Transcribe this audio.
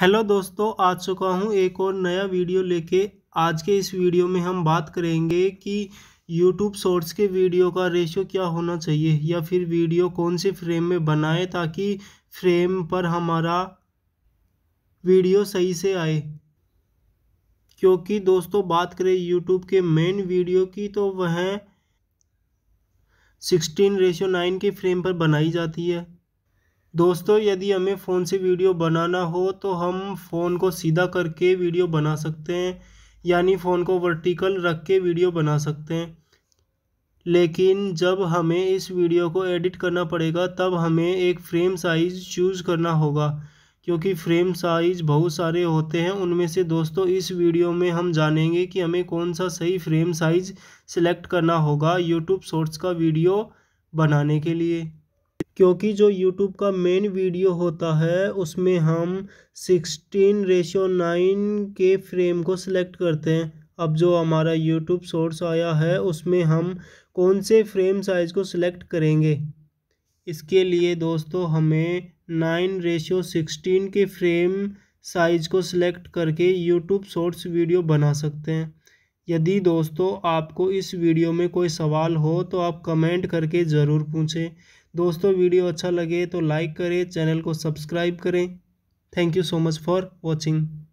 hello दोस्तों आ चुका हूँ एक और नया वीडियो लेके आज के इस वीडियो में हम बात करेंगे कि यूट्यूब शॉर्ट्स के वीडियो का रेशियो क्या होना चाहिए या फिर वीडियो कौन से फ्रेम में बनाए ताकि फ्रेम पर हमारा वीडियो सही से आए क्योंकि दोस्तों बात करें यूट्यूब के मेन वीडियो की तो वह सिक्सटीन रेशियो नाइन के फ्रेम पर बनाई जाती है दोस्तों यदि हमें फ़ोन से वीडियो बनाना हो तो हम फ़ोन को सीधा करके वीडियो बना सकते हैं यानी फ़ोन को वर्टिकल रख के वीडियो बना सकते हैं लेकिन जब हमें इस वीडियो को एडिट करना पड़ेगा तब हमें एक फ्रेम साइज़ चूज़ करना होगा क्योंकि फ्रेम साइज़ बहुत सारे होते हैं उनमें से दोस्तों इस वीडियो में हम जानेंगे कि हमें कौन सा सही फ्रेम साइज़ सिलेक्ट करना होगा यूट्यूब शॉर्ट्स का वीडियो बनाने के लिए क्योंकि जो यूट्यूब का मेन वीडियो होता है उसमें हम सिक्सटीन रेशियो नाइन के फ्रेम को सिलेक्ट करते हैं अब जो हमारा यूट्यूब सोर्स आया है उसमें हम कौन से फ्रेम साइज़ को सिलेक्ट करेंगे इसके लिए दोस्तों हमें नाइन रेशियो सिक्सटीन के फ्रेम साइज़ को सिलेक्ट करके यूट्यूब शॉर्ट्स वीडियो बना सकते हैं यदि दोस्तों आपको इस वीडियो में कोई सवाल हो तो आप कमेंट करके ज़रूर पूछें दोस्तों वीडियो अच्छा लगे तो लाइक करें चैनल को सब्सक्राइब करें thank you so much for watching